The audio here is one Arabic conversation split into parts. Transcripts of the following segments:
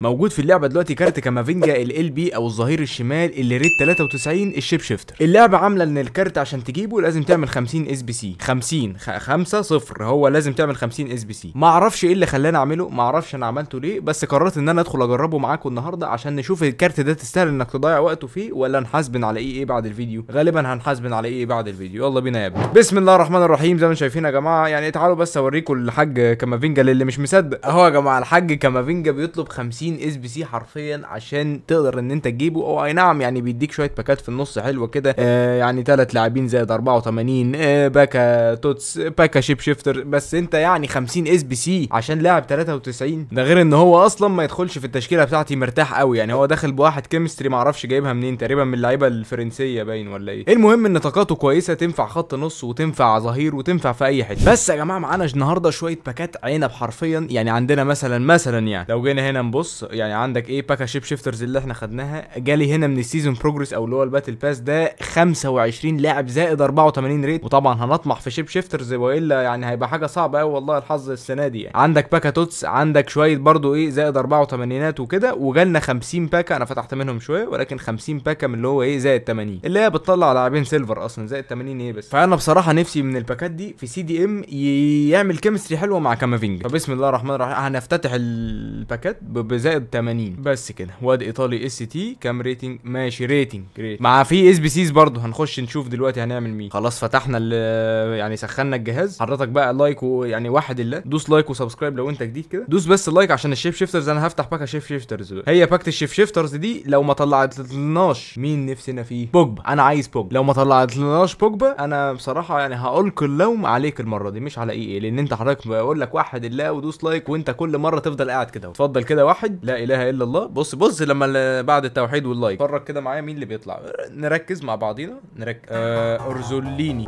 موجود في اللعبه دلوقتي كارت كامافينجا ال بي او الظهير الشمال اللي ريت 93 الشيب شيفتر اللعبه عامله ان الكارت عشان تجيبه لازم تعمل 50 اس بي سي 50 5 0 هو لازم تعمل 50 اس بي سي ما اعرفش ايه اللي خلاني اعمله ما اعرفش انا عملته ليه بس قررت ان انا ادخل اجربه معاكم النهارده عشان نشوف الكارت ده تستاهل انك تضيع وقته فيه ولا نحاسبن على ايه ايه بعد الفيديو غالبا هنحاسبن على ايه, إيه بعد الفيديو يلا بينا يا ابني بسم الله الرحمن الرحيم زي ما شايفين يا جماعه يعني تعالوا بس اوريكم الحاج كامافينجا للي مش مصدق اهو يا جماعه الحاج كامافينجا بيطلب 50 30 اس بي سي حرفيا عشان تقدر ان انت تجيبه او اي نعم يعني بيديك شويه باكات في النص حلوه كده آه يعني ثلاث لاعبين زائد 84 آه باكا توتس باكا شيب شيفتر بس انت يعني 50 اس بي سي عشان لاعب 93 ده غير ان هو اصلا ما يدخلش في التشكيله بتاعتي مرتاح قوي يعني هو داخل بواحد كيمستري ما اعرفش جايبها منين تقريبا من اللعيبه الفرنسيه باين ولا ايه المهم ان طاقاته كويسه تنفع خط نص وتنفع ظهير وتنفع في اي حته بس يا جماعه معانا النهارده شويه باكات عنب حرفيا يعني عندنا مثلا مثلا يعني لو جينا هنا نبص بص يعني عندك ايه باكا شيب شيفترز اللي احنا خدناها جالي هنا من السيزون بروجريس او اللي هو الباتل باس ده 25 لاعب زائد 84 ريت وطبعا هنطمح في شيب شيفترز والا يعني هيبقى حاجه صعبه قوي والله الحظ السنه دي يعني عندك باكا توتس عندك شويه برضو ايه زائد 84 وكده وجالنا 50 باكا انا فتحت منهم شويه ولكن 50 باكا من اللي هو ايه زائد 80 اللي هي بتطلع لاعبين سيلفر اصلا زائد 80 ايه بس فانا بصراحه نفسي من الباكات دي في سي دي ام يعمل كيمستري حلوه مع كامافينجا فبسم الله الرحمن الرحيم هنفتتح الباكات بزائد زائد 80 بس كده واد ايطالي اس تي كام ريتنج ماشي ريتنج ريتنج مع في اس بي سيز برضه هنخش نشوف دلوقتي هنعمل مين خلاص فتحنا يعني سخنا الجهاز حضرتك بقى لايك ويعني واحد الله دوس لايك وسبسكرايب لو انت جديد كده دوس بس اللايك عشان الشيب شيفترز انا هفتح باكه شيف شيفترز بقى. هي باك الشيب شيفترز دي لو ما طلعتلناش مين نفسنا فيه بوجبا انا عايز بوجبا لو ما طلعتلناش بوجبا انا بصراحه يعني هألقي اللوم عليك المره دي مش على اي اي لان انت حضرتك بقول لك واحد الله ودوس لايك وانت كل مره تفضل قاعد كده اتفضل كده واحد واحد لا اله الا الله بص بص لما بعد التوحيد واللايك اتفرج كده معايا مين اللي بيطلع نركز مع بعضينا نركز آه ارزوليني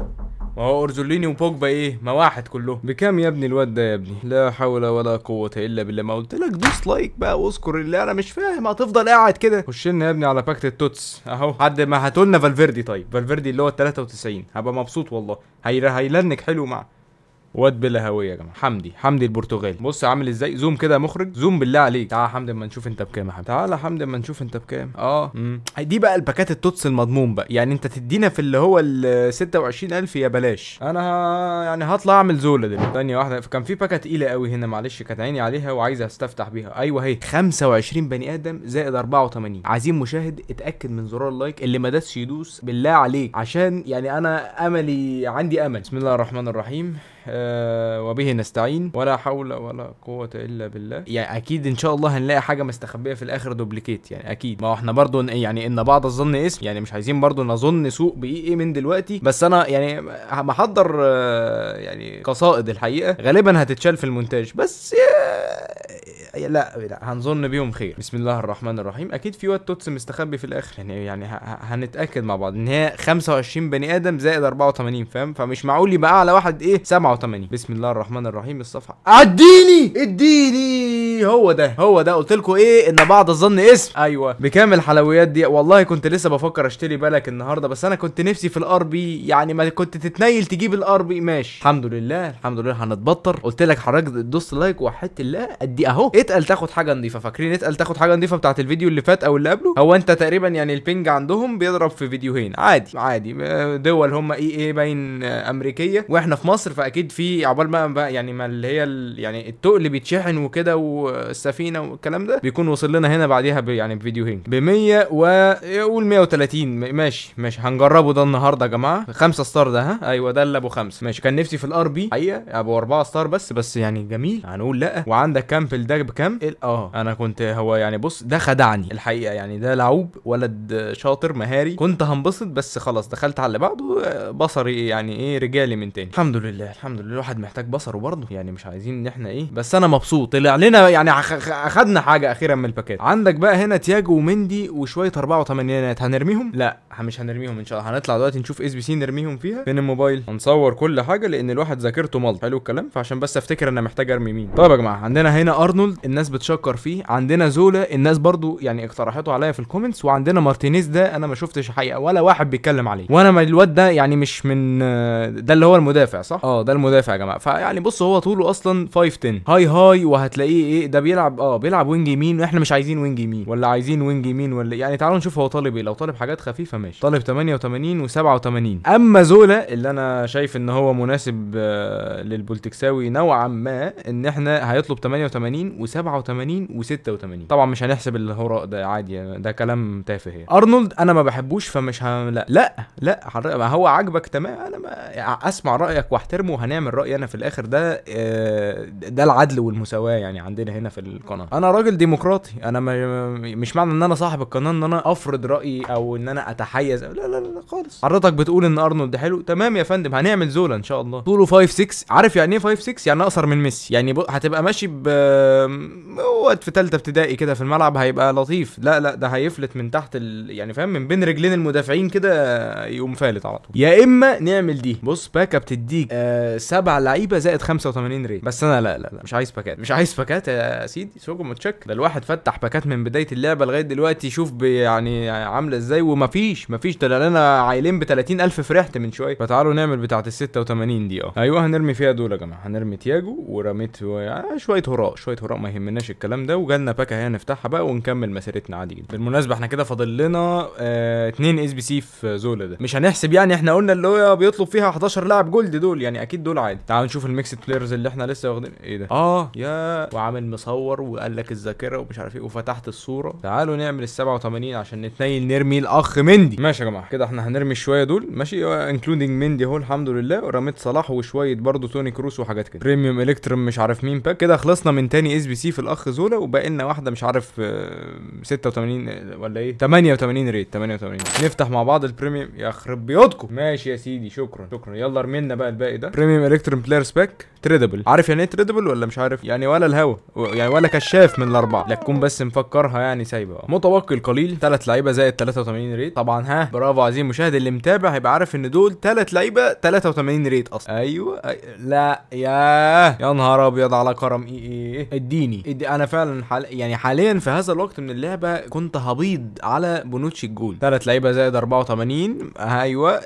ما هو ارزوليني وبوجبا ايه ما واحد كلهم بكام يا ابني الواد ده يا ابني لا حول ولا قوه الا بالله ما قلت لك دوس لايك بقى واذكر اللي انا مش فاهم هتفضل قاعد كده خش لنا يا ابني على باكت التوتس اهو حد ما هاتولنا فالفيردي طيب فالفيردي اللي هو ال 93 هبقى مبسوط والله هيلنك حلو معاه واد بلا هويه يا جماعه حمدي حمدي البرتغالي بص عامل ازاي زوم كده يا مخرج زوم بالله عليك تعالى يا حمدي اما نشوف انت بكام يا حمدي تعالى يا حمدي اما نشوف انت بكام اه امم دي بقى الباكات التوتس المضمون بقى يعني انت تدينا في اللي هو ال 26000 يا بلاش انا ها يعني هطلع اعمل زوله دلوقتي ثانيه واحده كان في باكات تقيله قوي هنا معلش كانت عيني عليها وعايز استفتح بيها ايوه اهي 25 بني ادم زائد 84 عايزين مشاهد اتاكد من زرار اللايك اللي ما دسش يدوس بالله عليك عشان يعني انا املي عندي امل بسم الله الرحمن الرحيم آه، وبه نستعين ولا حول ولا قوه الا بالله يعني اكيد ان شاء الله هنلاقي حاجه مستخبيه في الاخر دوبليكيت يعني اكيد ما احنا برضو يعني ان بعض الظن اسم يعني مش عايزين برضو نظن سوء باي ايه من دلوقتي بس انا يعني محضر آه، يعني قصائد الحقيقه غالبا هتتشال في المونتاج بس آه، لا لا هنظن بيهم خير بسم الله الرحمن الرحيم اكيد في واد توتس مستخبي في الاخر يعني يعني هنتاكد مع بعض ان هي 25 بني ادم زائد 84 فاهم فمش معقول يبقى اعلى واحد ايه 87 بسم الله الرحمن الرحيم الصفحه اديني اديني هو ده هو ده قلت لكم ايه ان بعض الظن اسم ايوه بكام الحلويات دي والله كنت لسه بفكر اشتري بالك النهارده بس انا كنت نفسي في الار بي يعني ما كنت تتنيل تجيب الار بي ماشي الحمد لله الحمد لله هنتبطر قلت لك حضرتك دوس لايك وحته الله ادي اهو اتقل تاخد حاجه نظيفه فاكرين اتقل تاخد حاجه نظيفه بتاعت الفيديو اللي فات او اللي قبله هو انت تقريبا يعني البنج عندهم بيضرب في فيديوهين عادي عادي آه، دول هم اي اي باين آه، امريكيه واحنا في مصر فاكيد في عقبال ما يعني ما اللي هي يعني التقل بيتشحن وكده والسفينه والكلام ده بيكون وصل لنا هنا بعديها يعني بفيديوهين ب 100 و قول 130 ماشي ماشي هنجربه ده النهارده يا جماعه خمسة ستار ده ها ايوه ده اللي ابو خمسه ماشي كان نفسي في الار بي حقيقه ابو اربعه ستار بس بس يعني جميل هنقول لا وعندك كامبل ده بكام؟ اه انا كنت هو يعني بص ده خدعني الحقيقه يعني ده لعوب ولد شاطر مهاري كنت هنبسط بس خلاص دخلت على اللي بعده بصري يعني ايه رجالي من تاني الحمد لله الحمد لله الواحد محتاج بصره برضه يعني مش عايزين ان احنا ايه بس انا مبسوط طلع لنا يعني اخدنا حاجه اخيرا من الباكيت عندك بقى هنا تياجو ومندي وشويه اربعه وثمانينات هنرميهم لا مش هنرميهم ان شاء الله هنطلع دلوقتي نشوف اس بي سي نرميهم فيها فين الموبايل هنصور كل حاجه لان الواحد ذاكرته مال حلو الكلام فعشان بس افتكر انا محتاج ارمي مين طيب يا جماعه عندنا هنا ارنولد الناس بتشكر فيه عندنا زولا الناس برضو يعني اقترحته عليا في الكومنتس وعندنا مارتينيز ده انا ما شفتش حقيقه ولا واحد بيتكلم عليه وانا الواد ده يعني مش من ده اللي هو المدافع صح اه ده المدافع يا جماعه فيعني بص هو طوله اصلا 510 هاي هاي وهتلاقيه ايه ده بيلعب اه بيلعب وينج يمين واحنا مش عايزين وينج يمين ولا عايزين وينج يمين ولا يعني تعالوا نشوف هو طالب ايه لو طالب حاجات خفيفه ماشي طالب 88 و87 اما زولا اللي انا شايف ان هو مناسب آه، للبولتكساوي نوعا ما ان احنا هيطلب 88 و و87 و86 طبعا مش هنحسب الهراء ده عادي ده كلام تافه يعني ارنولد انا ما بحبوش فمش ه... لا لا لا ما هو عاجبك تمام انا ما اسمع رايك واحترمه وهنعمل رايي انا في الاخر ده آه، ده العدل والمساواه يعني عندنا هنا في القناه انا راجل ديمقراطي انا ما... مش معنى ان انا صاحب القناه ان انا افرض رايي او ان انا اتحيز لا لا لا خالص حضرتك بتقول ان ارنولد حلو تمام يا فندم هنعمل زولا ان شاء الله طوله 5 6 عارف يعني ايه 5 6 يعني اقصر من ميسي يعني هتبقى ماشي ب وقت في ثالثه ابتدائي كده في الملعب هيبقى لطيف لا لا ده هيفلت من تحت ال... يعني فاهم من بين رجلين المدافعين كده يقوم فالت على طول يا اما نعمل دي بص باكا بتديك آه سبع لعيبه زائد 85 ريال بس انا لا لا لا مش عايز باكات مش عايز باكات يا سيدي سوجو متشك ده الواحد فتح باكات من بدايه اللعبه لغايه دلوقتي يشوف يعني عامله ازاي ومفيش مفيش ده انا عايلين ب 30000 فرحت من شويه فتعالوا نعمل بتاعه ال 86 دي اه ايوه هنرمي فيها دول يا جماعه هنرمي تياجو ورميت شويه آه، هراء شويه هراء ما يهمناش الكلام ده وجالنا باكه هي نفتحها بقى ونكمل مسيرتنا عادي جدا بالمناسبه احنا كده فاضل لنا 2 اس بي سي في زولا ده مش هنحسب يعني احنا قلنا اللي هو بيطلب فيها 11 لاعب جولد دول يعني اكيد دول عادي تعالوا نشوف الميكسد بلايرز اللي احنا لسه واخدين ايه ده اه يا وعامل مصور وقال لك الذاكره ومش عارف ايه وفتحت الصوره تعالوا نعمل ال 87 عشان نتنيل نرمي الاخ مندي ماشي يا جماعه كده احنا هنرمي شويه دول ماشي انكلودنج آه، مندي اهو الحمد لله ورميت صلاح وشويه برضه توني كروس وحاجات كده بريميوم الكترم مش عارف مين باك كده خلصنا من تاني اس بي في الاخ زولا وباقي لنا واحده مش عارف 86 آه، ولا ايه 88 ريت 88 نفتح مع بعض البريميوم يخرب بيوتكم ماشي يا سيدي شكرا شكرا يلا ارمي لنا بقى الباقي ده بريميوم الكترون بلاير سبيك تريدبل عارف يعني ايه تريدبل ولا مش عارف يعني ولا الهوا يعني ولا كشاف من الاربعه لا تكون بس مفكرها يعني سايبه متبقي القليل ثلاث لعيبه زائد 83 ريت طبعا ها برافو عزيزي المشاهد اللي متابع هيبقى عارف ان دول ثلاث لعيبه 83 ريت اصلا ايوه, أي... لا يا يا نهار ابيض على كرم ايه ايه اديني إيه. تاني انا فعلا حال يعني حاليا في هذا الوقت من اللعبه كنت هبيض على بونوتشي الجول ثلاث لعيبه زائد 84 ايوه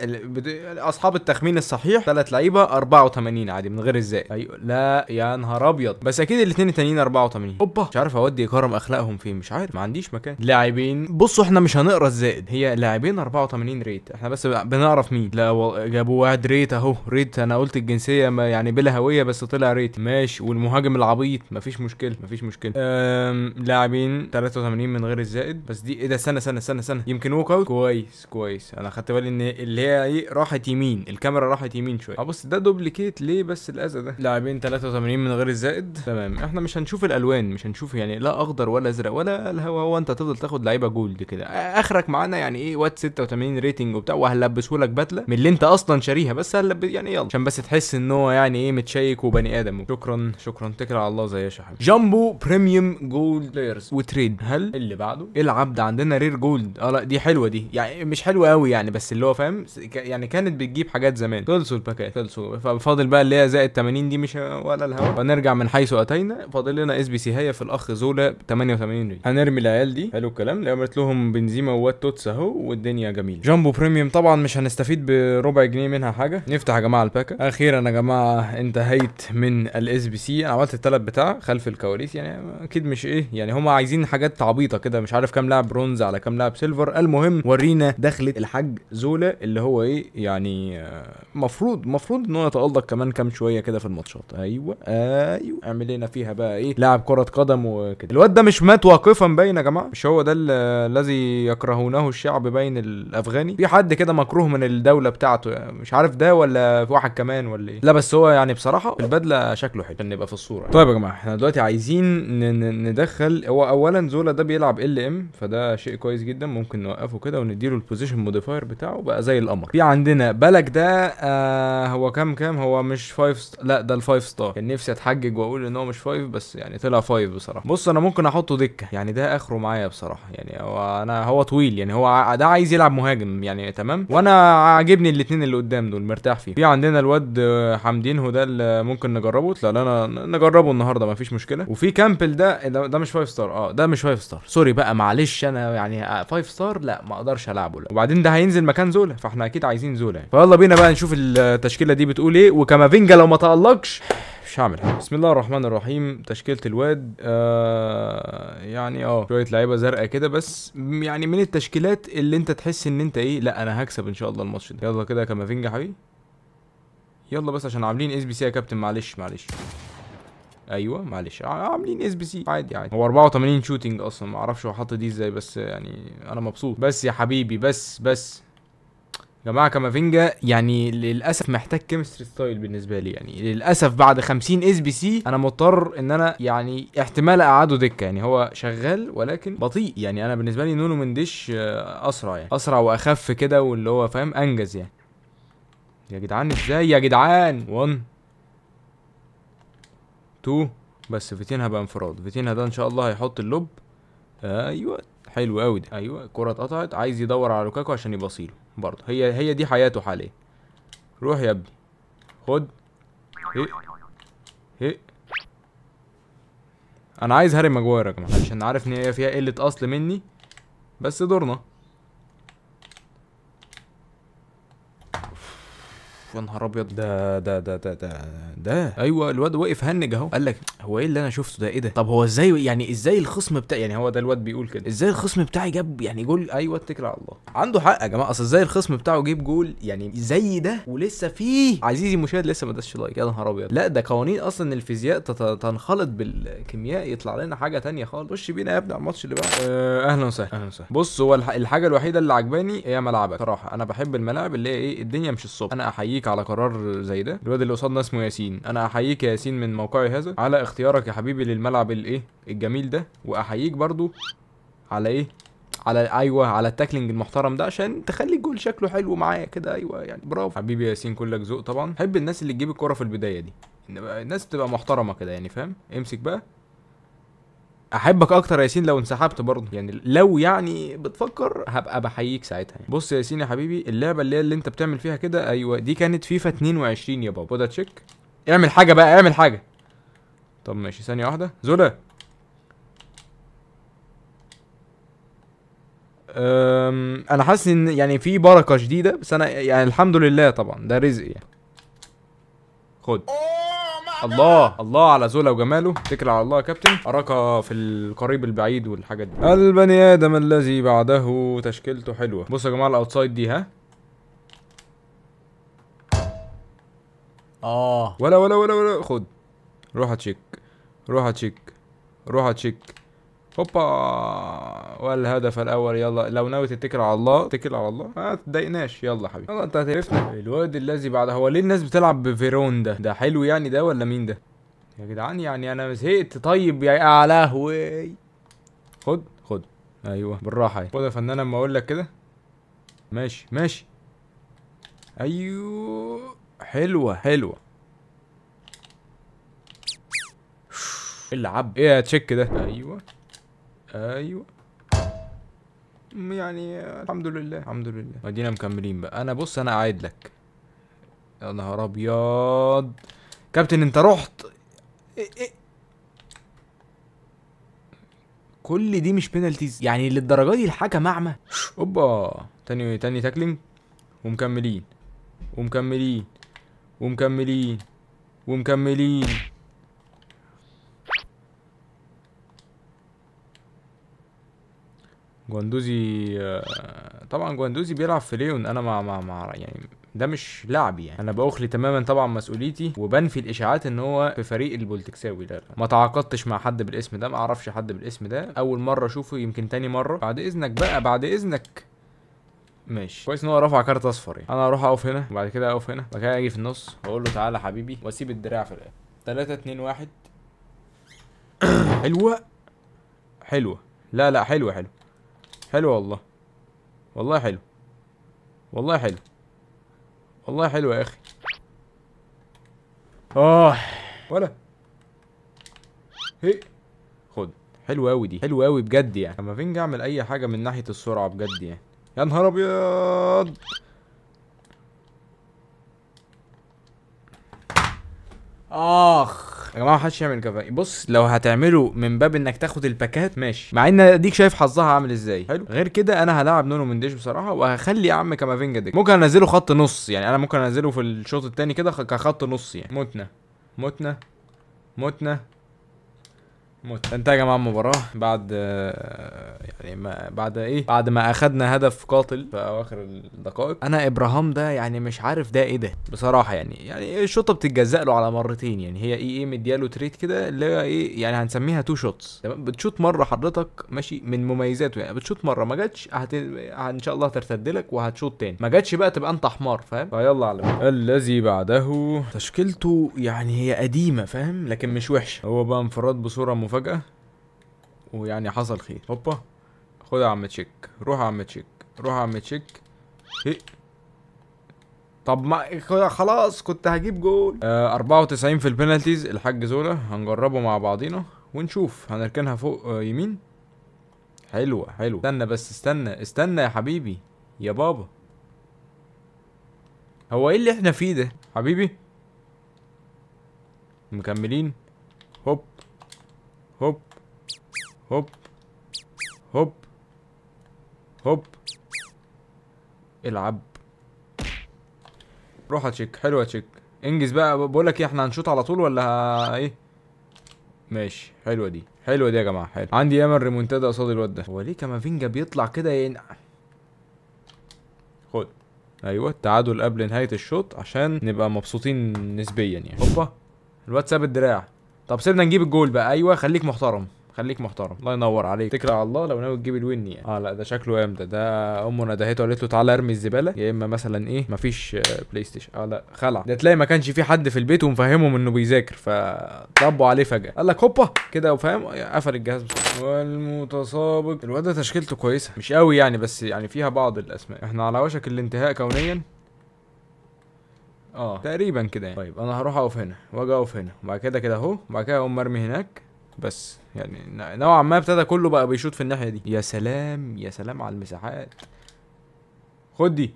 اصحاب التخمين الصحيح ثلاث لعيبه 84 عادي من غير الزائد ايوه لا يا نهار ابيض بس اكيد الاثنين التانيين 84 اوبا مش عارف اودي كرم اخلاقهم فين مش عارف ما عنديش مكان لاعبين بصوا احنا مش هنقرا الزائد هي لاعبين 84 ريت احنا بس بنعرف مين لا جابوا واحد ريت اهو ريت انا قلت الجنسيه ما يعني بلا هويه بس طلع ريت ماشي والمهاجم العبيط مفيش مشكله مشكله مفيش مشكله لاعبين 83 من غير الزائد بس دي ايه ده استنى استنى استنى استنى يمكن ووك اوت كويس كويس انا خدت بالي ان اللي هي ايه راحت يمين الكاميرا راحت يمين شويه بص ده دوبليكيت ليه بس الاذى ده لاعبين 83 من غير الزائد تمام احنا مش هنشوف الالوان مش هنشوف يعني لا اخضر ولا ازرق ولا الهوا هو انت هتفضل تاخد لعيبه جولد كده اخرك معانا يعني ايه وات 86 ريتنج وبتاع وهلبسهولك بدله من اللي انت اصلا شاريها بس هلبس يعني يلا عشان بس تحس ان هو يعني ايه متشيك وبني ادم شكرا شكرا تكل على الله زي يا حبيبي جامبو بريميوم جولد بلايرز وتريد هل اللي بعده العب ده عندنا رير جولد اه لا دي حلوه دي يعني مش حلوه قوي يعني بس اللي هو فاهم يعني كانت بتجيب حاجات زمان خلصوا الباكات خلصوا ففاضل بقى اللي هي زائد 80 دي مش ولا الهوا فنرجع من حيث اتينا فاضل لنا اس بي سي هي في الاخ زولا 88 ريال هنرمي العيال دي حلو الكلام عملت لهم بنزيما ووات توتس اهو والدنيا جميله جامبو بريميوم طبعا مش هنستفيد بربع جنيه منها حاجه نفتح يا جماعه الباكه اخيرا يا جماعه انتهيت من الاس بي سي انا عملت الثلاث بتاع خلف الكلام الكواليس يعني اكيد مش ايه يعني هم عايزين حاجات عبيطه كده مش عارف كام لاعب برونز على كام لاعب سيلفر المهم ورينا دخلة الحاج زولا اللي هو ايه يعني آه، مفروض مفروض ان هو يتالق كمان كام شويه كده في الماتشات ايوه ايوه اعمل لنا فيها بقى ايه لاعب كره قدم وكده الواد ده مش مات واقفا باين يا جماعه مش هو ده الذي يكرهونه الشعب بين الافغاني في حد كده مكروه من الدوله بتاعته يعني مش عارف ده ولا واحد كمان ولا ايه لا بس هو يعني بصراحه البدله شكله حلو عشان نبقى في الصوره طيب يا جماعه احنا دلوقتي عايزين ندخل هو اولا زولا ده بيلعب ال ام فده شيء كويس جدا ممكن نوقفه كده ونديله البوزيشن موديفاير بتاعه بقى زي القمر في عندنا بلك ده آه هو كام كام هو مش 5 ست... لا ده ال5 ستار كان نفسي اتحجج واقول ان هو مش 5 بس يعني طلع 5 بصراحه بص انا ممكن احطه دكه يعني ده اخره معايا بصراحه يعني هو انا هو طويل يعني هو ده عايز يلعب مهاجم يعني تمام وانا عاجبني الاثنين اللي قدام دول مرتاح فيه في عندنا الواد حمدين هو ده اللي ممكن نجربه لا لا نجربه النهارده مفيش مشكله كده وفي كامبل ده ده مش 5 ستار اه ده مش 5 ستار سوري بقى معلش انا يعني 5 آه، ستار لا ما اقدرش العبه لا وبعدين ده هينزل مكان زولا فاحنا اكيد عايزين زولا يعني. فيلا بينا بقى نشوف التشكيله دي بتقول ايه وكامافينجا لو ما تالقش مش هعمل بسم الله الرحمن الرحيم تشكيله الواد آه يعني اه شويه لعيبه زرقاء كده بس يعني من التشكيلات اللي انت تحس ان انت ايه لا انا هكسب ان شاء الله الماتش ده يلا كده كامافينجا حبيبي يلا بس عشان عاملين اس بي سي يا كابتن معلش معلش ايوه معلش عاملين اس بي سي عادي عادي هو 84 شوتنج اصلا ما اعرفش هو حاطط دي ازاي بس يعني انا مبسوط بس يا حبيبي بس بس جماعه كافينجا يعني للاسف محتاج كيمستري ستايل بالنسبه لي يعني للاسف بعد 50 اس بي سي انا مضطر ان انا يعني احتمال اقعده دكه يعني هو شغال ولكن بطيء يعني انا بالنسبه لي نونو مندش آه، اسرع يعني اسرع واخف كده واللي هو فاهم انجز يعني يا جدعان ازاي يا جدعان 1 تو بس فيتين هبقى انفراد فيتين ده ان شاء الله هيحط اللوب ايوه حلو قوي ده ايوه الكره اتقطعت عايز يدور على لوكاكو عشان يباصيله برضه هي هي دي حياته حاليا روح يا ابني خد هي هي انا عايز هاري ماجواير يا جماعه عشان عارف ان هي فيها قله اصل مني بس دورنا يا نهار ابيض ده ده ده ده ده ده ايوه الواد وقف هنج اهو قال لك هو ايه اللي انا شفته ده ايه ده طب هو ازاي يعني ازاي الخصم بتاعي يعني هو ده الواد بيقول كده ازاي الخصم بتاعي جاب يعني جول ايوه اتكل على الله عنده حق يا جماعه اصل ازاي الخصم بتاعه جيب جول يعني زي ده ولسه فيه عزيزي المشاهد لسه ما داش لايك يا نهار ابيض لا ده قوانين اصلا الفيزياء تنخلط بالكيمياء يطلع لنا حاجه ثانيه خالص خش بينا يا ابني على الماتش اللي بعده آه، اهلا وسهلا اهلا وسهلا بص هو الحاجه الوحيده اللي عجباني هي ملعبك صراحه انا بحب الملاعب اللي هي ايه الدنيا مش الصبح انا احييك على قرار زي ده الواد اللي قصادنا اسمه ياسين ياسين انا احييك يا ياسين من موقعي هذا على اختيارك يا حبيبي للملعب الايه الجميل ده واحييك برضو على ايه على ايوه على التاكلينج المحترم ده عشان تخلي الجول شكله حلو معايا كده ايوه يعني برافو حبيبي ياسين كلك ذوق طبعا حب الناس اللي تجيب الكوره في البدايه دي الناس بتبقى محترمه كده يعني فاهم امسك بقى احبك اكتر يا ياسين لو انسحبت برضه يعني لو يعني بتفكر هبقى بحييك ساعتها يعني. بص يا ياسين يا حبيبي اللعبه اللي هي اللي انت بتعمل فيها كده ايوه دي كانت فيفا 22 يا بابا ده تشيك اعمل حاجة بقى اعمل حاجة طب ماشي ثانية واحدة زولا أم انا حاسس ان يعني في بركة شديدة بس انا يعني الحمد لله طبعا ده رزق يعني خد oh الله الله على زولا وجماله اتكل على الله يا كابتن اراك في القريب البعيد والحاجات دي البني ادم الذي بعده تشكيلته حلوه بصوا يا جماعه الاوتسايد دي ها اه ولا ولا ولا ولا خد روح اتشيك روح اتشيك روح اتشيك هوبا والهدف الاول يلا لو ناوي تتكل على الله اتكل على الله ما تضايقناش يلا حبيبي يلا انت هتعرفنا الواد الذي بعد هو ليه الناس بتلعب بفيرون ده ده حلو يعني ده ولا مين ده يا جدعان يعني انا زهقت طيب يا لهوي خد خد ايوه بالراحه يعني. خد يا فنان اما اقول لك كده ماشي ماشي ايوه حلوة حلوة إيه العب ايه يا تشيك ده ايوه ايوه يعني الحمد لله الحمد لله ادينا مكملين بقى انا بص انا قاعد لك يا نهار ابيض كابتن انت رحت إيه, إيه. كل دي مش بينالتيز يعني للدرجه دي الحكم اعمى اوبا تاني تاني تاكلينج ومكملين ومكملين ومكملين ومكملين جواندوزي آه، طبعا جواندوزي بيلعب في ليون انا ما ما ما يعني ده مش لعبي يعني انا باخلي تماما طبعا مسؤوليتي وبنفي الاشاعات ان هو في فريق البولتكساوي لا, لا. ما تعاقدتش مع حد بالاسم ده ما اعرفش حد بالاسم ده اول مره اشوفه يمكن تاني مره بعد اذنك بقى بعد اذنك ماشي كويس ان هو رفع كارت اصفر يعني انا هروح اقف هنا وبعد كده اقف هنا وبعد كده اجي في النص واقول له تعالى حبيبي واسيب الدراع في الاخر 3 2 1 حلوه حلوه لا لا حلوه حلوه حلوه والله والله حلو والله حلو والله حلو يا اخي اه ولا هي خد حلوه قوي دي حلوه قوي بجد يعني اما فين اعمل اي حاجه من ناحيه السرعه بجد يعني يا نهار ابيض اخ يا جماعه محدش يعمل كده بص لو هتعمله من باب انك تاخد الباكات ماشي مع ان اديك شايف حظها عامل ازاي حلو غير كده انا هلاعب نونو منديش بصراحه وهخلي يا عم كافينجا ديك ممكن انزله خط نص يعني انا ممكن انزله في الشوط الثاني كده كخط نص يعني متنا متنا متنا موت انتهى يا جماعه المباراه بعد يعني ما بعد ايه بعد ما اخذنا هدف قاتل في اواخر الدقائق انا ابراهام ده يعني مش عارف ده ايه ده بصراحه يعني يعني الشوطه بتتجزأ له على مرتين يعني هي ايه ايه مدياله تريت كده اللي هي ايه يعني هنسميها تو شوتس تمام بتشوط مره حضرتك ماشي من مميزاته يعني بتشوط مره ما جاتش هت... ان شاء الله هترتد لك وهتشوط تاني ما جاتش بقى تبقى انت حمار فاهم فيلا على الذي بعده تشكيلته يعني هي قديمه فاهم لكن مش وحشه هو بقى انفراد بصوره مف... مفاجأة ويعني حصل خير هوبا خد يا عم تشيك روح يا عم تشيك روح يا عم تشيك هي طب ما خلاص كنت هجيب جول آه 94 في البنالتيز الحاج زولا هنجربه مع بعضينا ونشوف هنركنها فوق آه يمين حلوة حلوة استنى بس استنى استنى يا حبيبي يا بابا هو ايه اللي احنا فيه ده حبيبي مكملين هوب هوب هوب هوب هوب العب روح اتشيك حلو اتشيك انجز بقى بقول لك ايه احنا هنشوط على طول ولا ها ايه ماشي حلوه دي حلوه دي يا جماعه حلو عندي ياما ريمونتادا قصاد الواد ده هو ليه كافينجا بيطلع كده ينقع خد ايوه التعادل قبل نهايه الشوط عشان نبقى مبسوطين نسبيا يعني هوبا الواد ساب الدراع طب سيبنا نجيب الجول بقى ايوه خليك محترم خليك محترم الله ينور عليك تكرى على الله لو ناوي تجيب الوين يعني اه لا ده شكله قام ده ده امه ندهته وقالت له تعالى ارمي الزباله يا اما مثلا ايه مفيش بلاي آه، ستيشن اه لا خلع ده تلاقي ما كانش في حد في البيت ومفهمهم انه بيذاكر فطبوا عليه فجاه قال لك هوبا كده وفاهم قفل الجهاز والمتسابق الواد ده تشكيلته كويسه مش قوي يعني بس يعني فيها بعض الاسماء احنا على وشك الانتهاء كونيا اه تقريبا كده يعني طيب انا هروح اقف هنا واجي اقف هنا وبعد كده كده اهو وبعد كده اقوم مرمي هناك بس يعني نوعا ما ابتدى كله بقى بيشوط في الناحيه دي يا سلام يا سلام على المساحات خد دي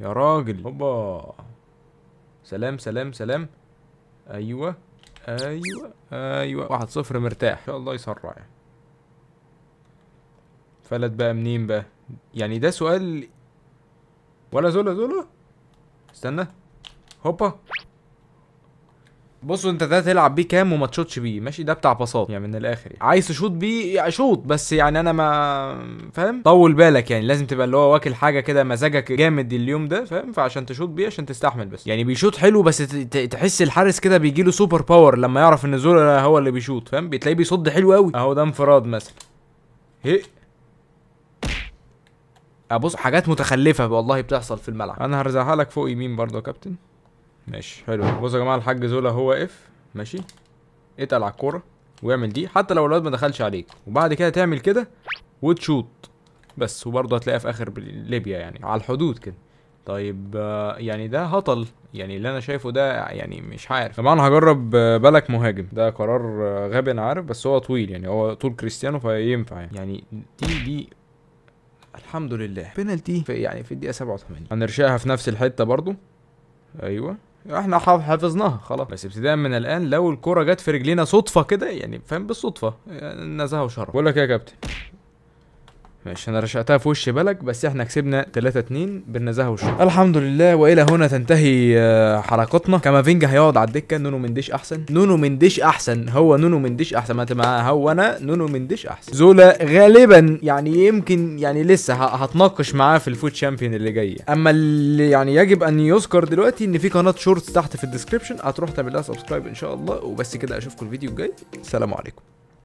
يا راجل هوبا سلام سلام سلام ايوه ايوه ايوه واحد صفر مرتاح ان شاء الله يسرع يعني فلت بقى منين بقى يعني ده سؤال ولا زولا زولا استنى هوبا بصوا انت ده تلعب بيه كام وما تشوطش بيه ماشي ده بتاع باصات يعني من الاخر يعني. عايز تشوط بيه يعني شوط بس يعني انا ما فاهم طول بالك يعني لازم تبقى اللي هو واكل حاجه كده مزاجك جامد اليوم ده فاهم فعشان تشوط بيه عشان تستحمل بس يعني بيشوط حلو بس تحس الحارس كده بيجي له سوبر باور لما يعرف ان زول هو اللي بيشوط فاهم بتلاقيه بيصد حلو قوي اهو ده انفراد مثلا هي ابص حاجات متخلفه والله بتحصل في الملعب انا هرزعها لك فوق يمين برضه يا كابتن ماشي حلو بصوا يا جماعه الحاج زولا هو واقف ماشي اتقل على الكوره ويعمل دي حتى لو الواد ما دخلش عليك وبعد كده تعمل كده وتشوط بس وبرضه هتلاقيها في اخر ليبيا يعني على الحدود كده طيب يعني ده هطل يعني اللي انا شايفه ده يعني مش عارف طبعا هجرب بالك مهاجم ده قرار غبي انا عارف بس هو طويل يعني هو طول كريستيانو فينفع يعني, يعني دي دي الحمد لله بينالتي في يعني في الدقيقه 87 هنرشقها في نفس الحته برضو ايوه احنا حفظناها خلاص بس ابتداء من الان لو الكوره جت في رجلينا صدفه كده يعني فاهم بالصدفه يعني نزاهه وشرف بقول لك ايه يا كابتن ماشي انا رشقتها في وش بالك بس احنا كسبنا 3 2 بالنزاهه والشوط الحمد لله والى هنا تنتهي آه، حلقتنا كافينجا هيقعد على الدكه نونو منديش احسن نونو منديش احسن هو نونو منديش احسن ما هو انا نونو منديش احسن زولا غالبا يعني يمكن يعني لسه هتناقش معاه في الفوت شامبيون اللي جايه اما اللي يعني يجب ان يذكر دلوقتي ان في قناه شورتس تحت في الديسكربشن هتروح تعمل لها سبسكرايب ان شاء الله وبس كده اشوفكم الفيديو الجاي سلام عليكم